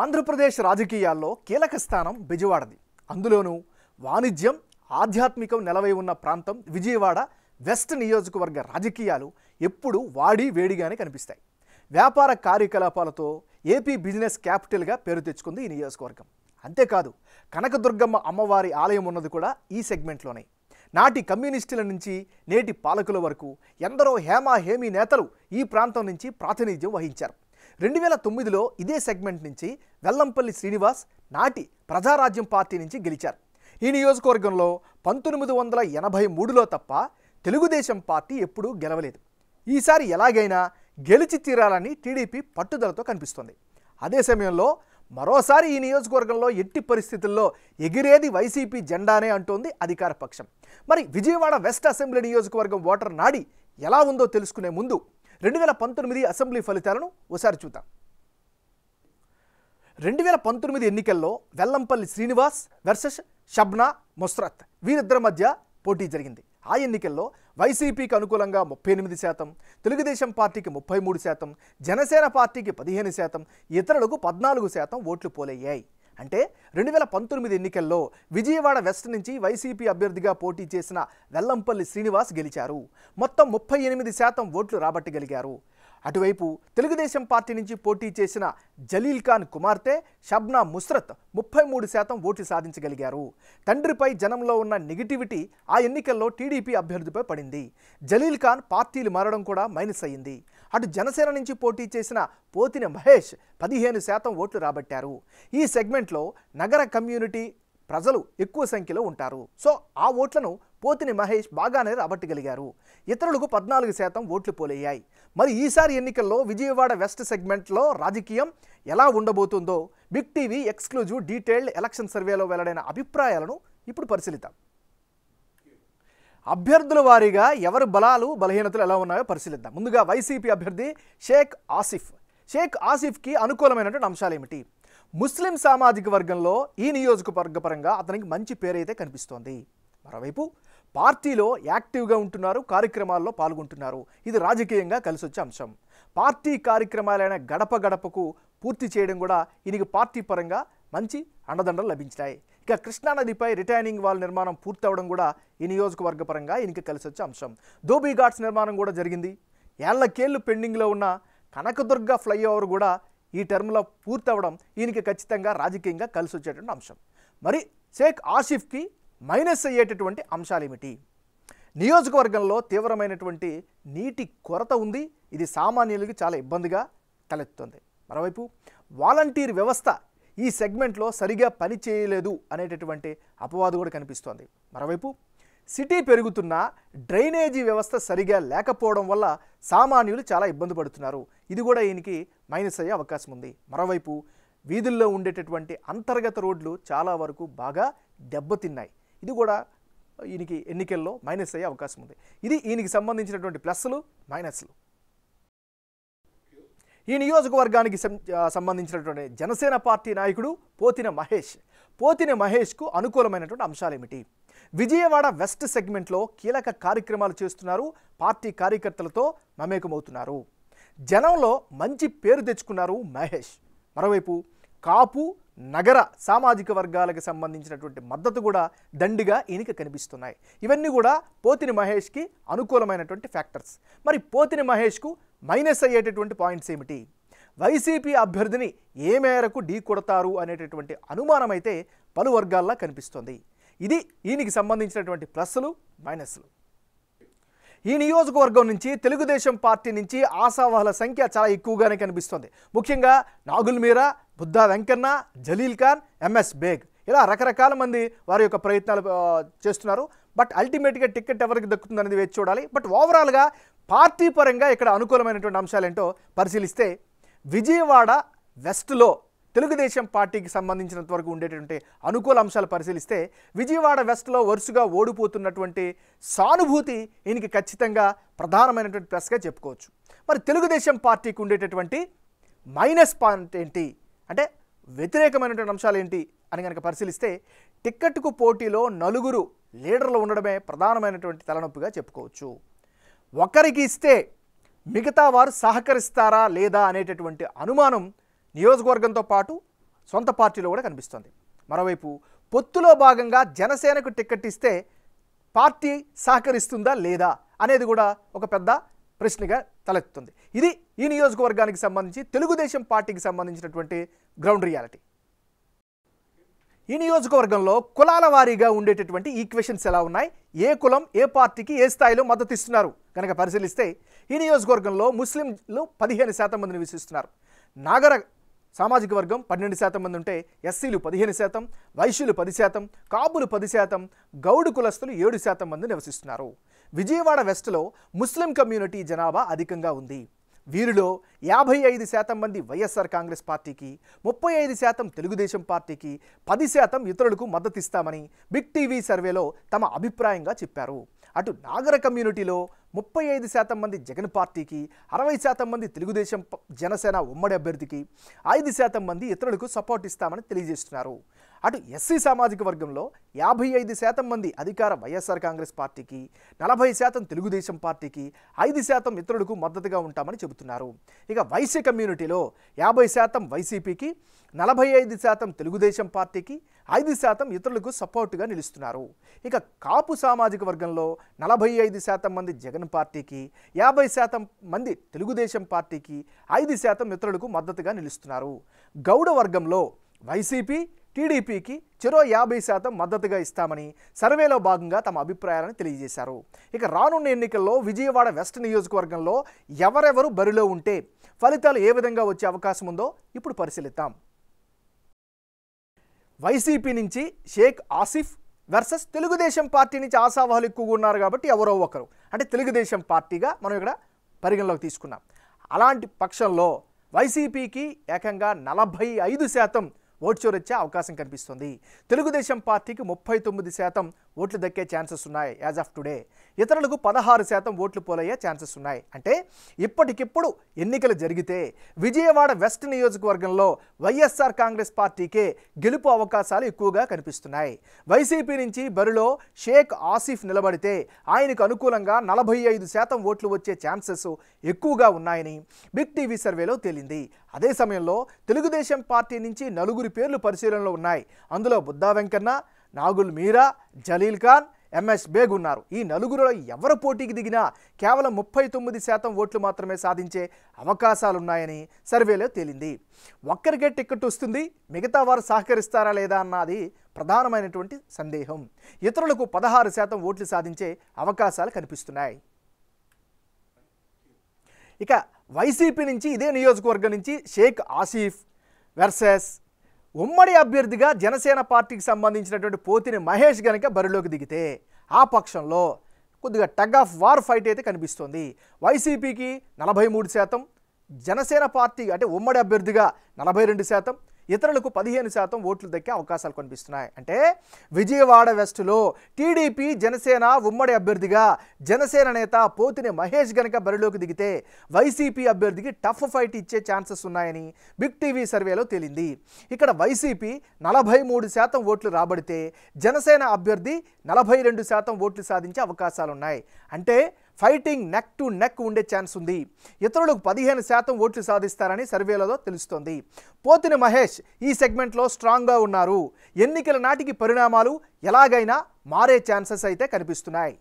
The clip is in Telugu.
ఆంధ్రప్రదేశ్ రాజకీయాల్లో కీలక స్థానం బెజవాడది అందులోనూ వాణిజ్యం ఆధ్యాత్మికం నెలవై ఉన్న ప్రాంతం విజయవాడ వెస్ట్ నియోజకవర్గ రాజకీయాలు ఎప్పుడూ వాడి వేడిగానే కనిపిస్తాయి వ్యాపార కార్యకలాపాలతో ఏపీ బిజినెస్ క్యాపిటల్గా పేరు తెచ్చుకుంది ఈ నియోజకవర్గం అంతేకాదు కనకదుర్గమ్మ అమ్మవారి ఆలయం ఉన్నది కూడా ఈ సెగ్మెంట్లోనే నాటి కమ్యూనిస్టుల నుంచి నేటి పాలకుల వరకు ఎందరో హేమా హేమీ నేతలు ఈ ప్రాంతం నుంచి ప్రాతినిధ్యం వహించారు రెండు వేల తొమ్మిదిలో ఇదే సెగ్మెంట్ నుంచి వెల్లంపల్లి శ్రీనివాస్ నాటి ప్రజారాజ్యం పార్టీ నుంచి గెలిచారు ఈ నియోజకవర్గంలో పంతొమ్మిది వందల ఎనభై మూడులో తప్ప తెలుగుదేశం పార్టీ ఎప్పుడూ గెలవలేదు ఈసారి ఎలాగైనా గెలిచి తీరాలని టీడీపీ పట్టుదలతో కనిపిస్తోంది అదే సమయంలో మరోసారి ఈ నియోజకవర్గంలో ఎట్టి పరిస్థితుల్లో ఎగిరేది వైసీపీ జెండానే అంటోంది అధికార పక్షం మరి విజయవాడ వెస్ట్ అసెంబ్లీ నియోజకవర్గం ఓటర్ నాడి ఎలా ఉందో తెలుసుకునే ముందు రెండు వేల పంతొమ్మిది అసెంబ్లీ ఫలితాలను ఒకసారి చూద్దాం రెండు వేల పంతొమ్మిది ఎన్నికల్లో వెల్లంపల్లి శ్రీనివాస్ వర్సెస్ షబ్నా ముస్రత్ వీరిద్దరి మధ్య పోటీ జరిగింది ఆ ఎన్నికల్లో వైసీపీకి అనుకూలంగా ముప్పై ఎనిమిది శాతం తెలుగుదేశం పార్టీకి ముప్పై మూడు శాతం జనసేన పార్టీకి పదిహేను శాతం ఇతరులకు పద్నాలుగు శాతం ఓట్లు పోలయ్యాయి అంటే రెండు వేల పంతొమ్మిది ఎన్నికల్లో విజయవాడ వెస్ట్ నుంచి వైసీపీ అభ్యర్థిగా పోటీ చేసిన వెల్లంపల్లి శ్రీనివాస్ గెలిచారు మొత్తం ముప్పై ఎనిమిది శాతం ఓట్లు రాబట్టగలిగారు అటువైపు తెలుగుదేశం పార్టీ నుంచి పోటీ చేసిన జలీల్ ఖాన్ కుమార్తె షబ్నా ముస్రత్ ముప్పై మూడు శాతం ఓట్లు సాధించగలిగారు తండ్రిపై జనంలో ఉన్న నెగిటివిటీ ఆ ఎన్నికల్లో టీడీపీ అభ్యర్థిపై పడింది జలీల్ ఖాన్ పార్టీలు మారడం కూడా మైనస్ అయ్యింది అటు జనసేన నుంచి పోటీ చేసిన పోతిన మహేష్ పదిహేను శాతం ఓట్లు రాబట్టారు ఈ సెగ్మెంట్లో నగర కమ్యూనిటీ ప్రజలు ఎక్కువ సంఖ్యలో ఉంటారు సో ఆ ఓట్లను పోతిని మహేష్ బాగానే రాబట్టగలిగారు ఇతరులకు పద్నాలుగు శాతం ఓట్లు పోలయ్యాయి మరి ఈసారి ఎన్నికల్లో విజయవాడ వెస్ట్ సెగ్మెంట్లో రాజకీయం ఎలా ఉండబోతుందో Big TV exclusive detailed election సర్వేలో వెల్లడైన అభిప్రాయాలను ఇప్పుడు పరిశీలిద్దాం అభ్యర్థుల వారీగా ఎవరి బలాలు బలహీనతలు ఎలా ఉన్నాయో పరిశీలిద్దాం ముందుగా వైసీపీ అభ్యర్థి షేక్ ఆసిఫ్ షేక్ ఆసిఫ్కి అనుకూలమైనటువంటి అంశాలు ఏమిటి ముస్లిం సామాజిక వర్గంలో ఈ నియోజకవర్గ పరంగా అతనికి మంచి పేరైతే కనిపిస్తోంది మరోవైపు పార్టీలో యాక్టివ్గా ఉంటున్నారు కార్యక్రమాల్లో పాల్గొంటున్నారు ఇది రాజకీయంగా కలిసొచ్చే అంశం పార్టీ కార్యక్రమాలైన గడప గడపకు పూర్తి చేయడం కూడా ఈయనకి పార్టీ పరంగా మంచి అండదండలు లభించాయి ఇక కృష్ణానదిపై రిటైనింగ్ వాల్ నిర్మాణం పూర్తవడం కూడా ఈ నియోజకవర్గ పరంగా ఈయనకి కలిసి వచ్చే అంశం ధోబీ ఘాట్స్ నిర్మాణం కూడా జరిగింది ఏళ్లకేళ్ళు పెండింగ్లో ఉన్న కనకదుర్గ ఫ్లైఓవర్ కూడా ఈ టర్మ్లో పూర్తవడం ఈయనకి ఖచ్చితంగా రాజకీయంగా కలిసి వచ్చేటువంటి అంశం మరి షేక్ ఆసిఫ్కి మైనస్ అయ్యేటటువంటి అంశాలు ఏమిటి నియోజకవర్గంలో తీవ్రమైనటువంటి నీటి కొరత ఉంది ఇది సామాన్యులకి చాలా ఇబ్బందిగా తలెత్తుంది మరోవైపు వాలంటీర్ వ్యవస్థ ఈ సెగ్మెంట్లో సరిగా పని చేయలేదు అనేటటువంటి అపవాదు కూడా కనిపిస్తోంది మరోవైపు సిటీ పెరుగుతున్న డ్రైనేజీ వ్యవస్థ సరిగా లేకపోవడం వల్ల సామాన్యులు చాలా ఇబ్బంది పడుతున్నారు ఇది కూడా ఈయనకి మైనస్ అయ్యే అవకాశం ఉంది మరోవైపు వీధుల్లో ఉండేటటువంటి అంతర్గత రోడ్లు చాలా వరకు బాగా దెబ్బతిన్నాయి ఇది కూడా ఈయనకి ఎన్నికల్లో మైనస్ అయ్యే అవకాశం ఉంది ఇది ఈయనకి సంబంధించినటువంటి ప్లస్లు మైనస్లు ఈ నియోజకవర్గానికి సంబంధించినటువంటి జనసేన పార్టీ నాయకుడు పోతిన మహేష్ పోతిన మహేష్కు అనుకూలమైనటువంటి అంశాలేమిటి విజయవాడ వెస్ట్ సెగ్మెంట్లో కీలక కార్యక్రమాలు చేస్తున్నారు పార్టీ కార్యకర్తలతో మమేకమవుతున్నారు జనంలో మంచి పేరు తెచ్చుకున్నారు మహేష్ మరోవైపు కాపు నగర సామాజిక వర్గాలకు సంబంధించినటువంటి మద్దతు కూడా దండిగా ఈయనకి కనిపిస్తున్నాయి ఇవన్నీ కూడా పోతిని మహేష్కి అనుకూలమైనటువంటి ఫ్యాక్టర్స్ మరి పోతిని మహేష్కు మైనస్ అయ్యేటటువంటి పాయింట్స్ ఏమిటి వైసీపీ అభ్యర్థిని ఏ మేరకు ఢీ కొడతారు అనేటటువంటి అనుమానం అయితే పలు వర్గాల్లో కనిపిస్తుంది ఇది ఈయనకి సంబంధించినటువంటి ప్లస్లు మైనస్లు ఈ నియోజకవర్గం నుంచి తెలుగుదేశం పార్టీ నుంచి ఆశావాహుల సంఖ్య చాలా ఎక్కువగానే కనిపిస్తుంది ముఖ్యంగా నాగుల్ మీరా బుద్ధా వెంకన్న జలీల్ ఖాన్ ఎంఎస్ బేగ్ ఇలా రకరకాల మంది వారి యొక్క ప్రయత్నాలు చేస్తున్నారు బట్ అల్టిమేట్గా టికెట్ ఎవరికి దక్కుతుంది అనేది వేచి చూడాలి బట్ ఓవరాల్గా పార్టీ పరంగా ఇక్కడ అనుకూలమైనటువంటి అంశాలేంటో పరిశీలిస్తే విజయవాడ వెస్ట్లో తెలుగుదేశం పార్టీకి సంబంధించినంత వరకు ఉండేటటువంటి అనుకూల అంశాలు పరిశీలిస్తే విజయవాడ వెస్ట్లో వరుసగా ఓడిపోతున్నటువంటి సానుభూతి ఈయనకి ఖచ్చితంగా ప్రధానమైనటువంటి ప్లస్గా చెప్పుకోవచ్చు మరి తెలుగుదేశం పార్టీకి ఉండేటటువంటి మైనస్ పాయింట్ ఏంటి అంటే వ్యతిరేకమైనటువంటి అంశాలు ఏంటి అని కనుక పరిశీలిస్తే టిక్కెట్కు పోటీలో నలుగురు లీడర్లు ఉండడమే ప్రధానమైనటువంటి తలనొప్పిగా చెప్పుకోవచ్చు ఒకరికి ఇస్తే మిగతా వారు సహకరిస్తారా లేదా అనేటటువంటి అనుమానం నియోజకవర్గంతో పాటు సొంత పార్టీలో కూడా కనిపిస్తుంది మరోవైపు పొత్తులో భాగంగా జనసేనకు టిక్కెట్ ఇస్తే పార్టీ సహకరిస్తుందా లేదా అనేది కూడా ఒక పెద్ద ప్రశ్నగా తలెత్తుంది ఇది ఈ నియోజకవర్గానికి సంబంధించి తెలుగుదేశం పార్టీకి సంబంధించినటువంటి గ్రౌండ్ రియాలిటీ ఈ నియోజకవర్గంలో కులాల వారీగా ఉండేటటువంటి ఈక్వేషన్స్ ఎలా ఉన్నాయి ఏ కులం ఏ పార్టీకి ఏ స్థాయిలో మద్దతు ఇస్తున్నారు కనుక పరిశీలిస్తే ఈ నియోజకవర్గంలో ముస్లింలు పదిహేను శాతం మంది నివసిస్తున్నారు నాగర సామాజిక వర్గం పన్నెండు శాతం మంది ఉంటే ఎస్సీలు పదిహేను శాతం వైశ్యులు పది శాతం కాపులు పది శాతం గౌడు కులస్తులు ఏడు శాతం మంది నివసిస్తున్నారు విజయవాడ వెస్ట్లో ముస్లిం కమ్యూనిటీ జనాభా అధికంగా ఉంది వీరిలో యాభై ఐదు శాతం మంది వైఎస్ఆర్ కాంగ్రెస్ పార్టీకి ముప్పై ఐదు శాతం తెలుగుదేశం పార్టీకి పది శాతం ఇతరులకు మద్దతిస్తామని బిగ్ టీవీ సర్వేలో తమ అభిప్రాయంగా చెప్పారు అటు నాగర కమ్యూనిటీలో ముప్పై ఐదు శాతం మంది జగన్ పార్టీకి అరవై శాతం మంది తెలుగుదేశం జనసేన ఉమ్మడి అభ్యర్థికి ఐదు శాతం మంది ఇతరులకు సపోర్ట్ ఇస్తామని తెలియజేస్తున్నారు అటు ఎస్సీ సామాజిక వర్గంలో యాభై ఐదు శాతం మంది అధికార వైఎస్ఆర్ కాంగ్రెస్ పార్టీకి నలభై శాతం తెలుగుదేశం పార్టీకి ఐదు శాతం ఇతరులకు మద్దతుగా ఉంటామని చెబుతున్నారు ఇక వైశ్య కమ్యూనిటీలో యాభై శాతం వైసీపీకి నలభై ఐదు శాతం తెలుగుదేశం పార్టీకి ఐదు శాతం ఇతరులకు సపోర్టుగా నిలుస్తున్నారు ఇక కాపు సామాజిక వర్గంలో నలభై ఐదు శాతం మంది జగన్ పార్టీకి యాభై శాతం మంది తెలుగుదేశం పార్టీకి ఐదు శాతం ఇతరులకు మద్దతుగా నిలుస్తున్నారు గౌడ వర్గంలో వైసీపీ టీడీపీకి చెరో యాభై శాతం మద్దతుగా ఇస్తామని సర్వేలో భాగంగా తమ అభిప్రాయాలను తెలియజేశారు ఇక రానున్న ఎన్నికల్లో విజయవాడ వెస్ట్ నియోజకవర్గంలో ఎవరెవరు బరిలో ఉంటే ఫలితాలు ఏ విధంగా వచ్చే అవకాశం ఉందో ఇప్పుడు పరిశీలిద్దాం వైసీపీ నుంచి షేక్ ఆసిఫ్ వర్సెస్ తెలుగుదేశం పార్టీ నుంచి ఆశావాహాలు ఎక్కువగా ఉన్నారు కాబట్టి ఎవరో ఒకరు అంటే తెలుగుదేశం పార్టీగా మనం ఇక్కడ పరిగణలోకి తీసుకున్నాం అలాంటి పక్షంలో వైసీపీకి ఏకంగా నలభై ఐదు శాతం ఓట్చోరొచ్చే అవకాశం కనిపిస్తుంది తెలుగుదేశం పార్టీకి ముప్పై తొమ్మిది శాతం ఓట్లు దక్కే ఛాన్సెస్ ఉన్నాయి యాజ్ ఆఫ్ టుడే ఇతరులకు పదహారు శాతం ఓట్లు పోలయ్యే ఛాన్సెస్ ఉన్నాయి అంటే ఇప్పటికిప్పుడు ఎన్నికలు జరిగితే విజయవాడ వెస్ట్ నియోజకవర్గంలో వైఎస్ఆర్ కాంగ్రెస్ పార్టీకే గెలుపు అవకాశాలు ఎక్కువగా కనిపిస్తున్నాయి వైసీపీ నుంచి బరిలో షేక్ ఆసిఫ్ నిలబడితే ఆయనకు అనుకూలంగా నలభై ఐదు శాతం ఓట్లు వచ్చే ఛాన్సెస్ ఎక్కువగా ఉన్నాయని బిగ్ టీవీ సర్వేలో తేలింది అదే సమయంలో తెలుగుదేశం పార్టీ నుంచి నలుగురి పేర్లు పరిశీలనలో ఉన్నాయి అందులో బుద్ధా వెంకన్న నాగుల్ మీరా జలీల్ ఖాన్ ఎంఎస్ బేగ్ ఉన్నారు ఈ నలుగురులో ఎవరు పోటీకి దిగినా కేవలం ముప్పై తొమ్మిది శాతం ఓట్లు మాత్రమే సాధించే అవకాశాలున్నాయని సర్వేలో తేలింది ఒక్కరికే టిక్కెట్ వస్తుంది మిగతా వారు సహకరిస్తారా లేదా అన్నది ప్రధానమైనటువంటి సందేహం ఇతరులకు పదహారు శాతం ఓట్లు సాధించే అవకాశాలు కనిపిస్తున్నాయి ఇక వైసీపీ నుంచి ఇదే నియోజకవర్గం నుంచి షేక్ ఆసిఫ్ వెర్సెస్ ఉమ్మడి అభ్యర్థిగా జనసేన పార్టీకి సంబంధించినటువంటి పోతిని మహేష్ గనక బరిలోకి దిగితే ఆ పక్షంలో కొద్దిగా టగ్ ఆఫ్ వార్ ఫైట్ అయితే కనిపిస్తుంది వైసీపీకి నలభై మూడు శాతం జనసేన పార్టీ అంటే ఉమ్మడి అభ్యర్థిగా నలభై రెండు శాతం ఇతరులకు పదిహేను శాతం ఓట్లు దక్కే అవకాశాలు కనిపిస్తున్నాయి అంటే విజయవాడ వెస్టులో టీడీపీ జనసేన ఉమ్మడి అభ్యర్థిగా జనసేన నేత పోతిని మహేష్ గనక బరిలోకి దిగితే వైసీపీ అభ్యర్థికి టఫ్ ఫైట్ ఇచ్చే ఛాన్సెస్ ఉన్నాయని బిగ్ టీవీ సర్వేలో తేలింది ఇక్కడ వైసీపీ నలభై మూడు శాతం ఓట్లు రాబడితే జనసేన అభ్యర్థి నలభై రెండు శాతం ఓట్లు సాధించే అవకాశాలున్నాయి అంటే ఫైటింగ్ నెక్ టు నెక్ ఉండే ఛాన్స్ ఉంది ఇతరులకు పదిహేను శాతం ఓట్లు సాధిస్తారని సర్వేలలో తెలుస్తోంది పోతిన మహేష్ ఈ సెగ్మెంట్లో స్ట్రాంగ్గా ఉన్నారు ఎన్నికల నాటికి పరిణామాలు ఎలాగైనా మారే ఛాన్సెస్ అయితే కనిపిస్తున్నాయి